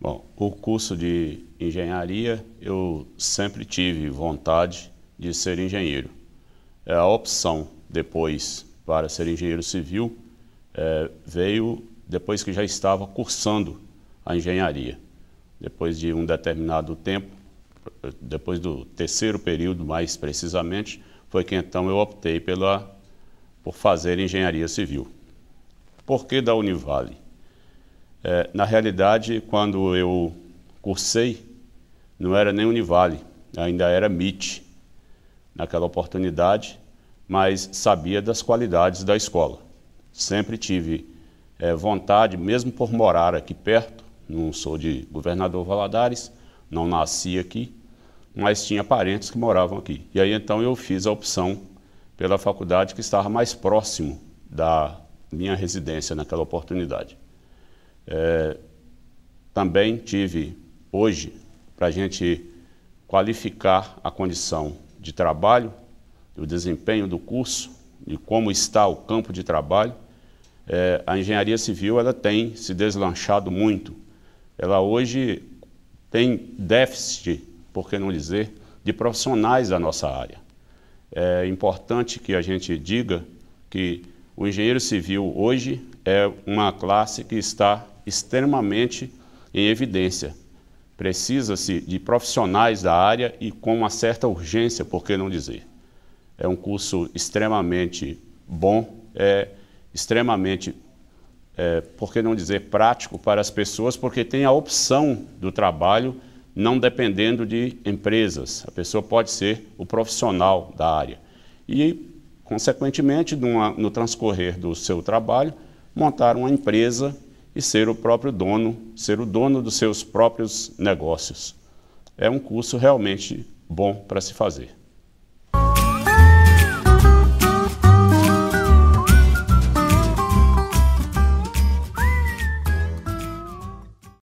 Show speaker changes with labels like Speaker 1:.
Speaker 1: Bom, o curso de engenharia eu sempre tive vontade de ser engenheiro. É, a opção depois para ser engenheiro civil é, veio depois que já estava cursando a engenharia. Depois de um determinado tempo, depois do terceiro período mais precisamente, foi que então eu optei pela, por fazer engenharia civil. Por que da Univale? É, na realidade, quando eu cursei, não era nem Univale, ainda era MIT naquela oportunidade, mas sabia das qualidades da escola. Sempre tive é, vontade, mesmo por morar aqui perto, não sou de governador Valadares, não nasci aqui, mas tinha parentes que moravam aqui. E aí então eu fiz a opção pela faculdade que estava mais próximo da minha residência naquela oportunidade. É, também tive hoje, para a gente qualificar a condição de trabalho, o desempenho do curso e como está o campo de trabalho, é, a engenharia civil ela tem se deslanchado muito. Ela hoje tem déficit, por que não dizer, de profissionais da nossa área. É importante que a gente diga que o engenheiro civil hoje é uma classe que está extremamente em evidência. Precisa-se de profissionais da área e com uma certa urgência, por que não dizer? É um curso extremamente bom, é extremamente, é, por que não dizer, prático para as pessoas, porque tem a opção do trabalho não dependendo de empresas. A pessoa pode ser o profissional da área. E, consequentemente, numa, no transcorrer do seu trabalho, montar uma empresa e ser o próprio dono, ser o dono dos seus próprios negócios. É um curso realmente bom para se fazer.